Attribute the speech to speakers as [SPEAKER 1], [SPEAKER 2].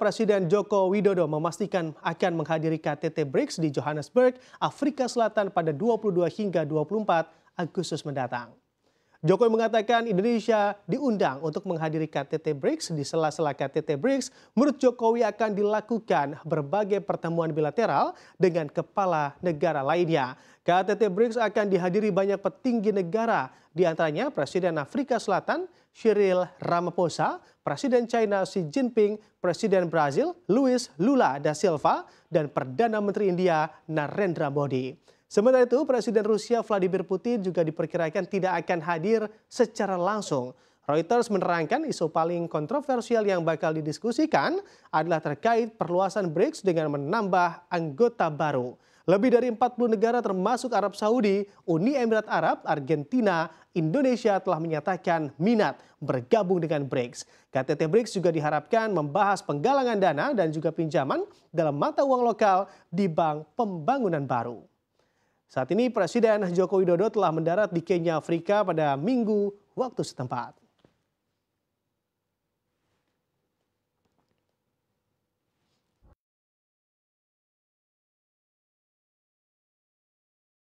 [SPEAKER 1] Presiden Joko Widodo memastikan akan menghadiri KTT BRICS di Johannesburg, Afrika Selatan pada 22 hingga 24 Agustus mendatang. Jokowi mengatakan Indonesia diundang untuk menghadiri KTT BRICS di sela-sela KTT BRICS. Menurut Jokowi akan dilakukan berbagai pertemuan bilateral dengan kepala negara lainnya. KTT BRICS akan dihadiri banyak petinggi negara, di antaranya Presiden Afrika Selatan Cyril Ramaphosa, Presiden China Xi Jinping, Presiden Brazil Luis Lula da Silva, dan Perdana Menteri India Narendra Modi. Sementara itu, Presiden Rusia Vladimir Putin juga diperkirakan tidak akan hadir secara langsung. Reuters menerangkan isu paling kontroversial yang bakal didiskusikan adalah terkait perluasan BRICS dengan menambah anggota baru. Lebih dari 40 negara termasuk Arab Saudi, Uni Emirat Arab, Argentina, Indonesia telah menyatakan minat bergabung dengan BRICS. KTT BRICS juga diharapkan membahas penggalangan dana dan juga pinjaman dalam mata uang lokal di Bank Pembangunan Baru. Saat ini Presiden Joko Widodo telah mendarat di Kenya, Afrika pada minggu waktu setempat.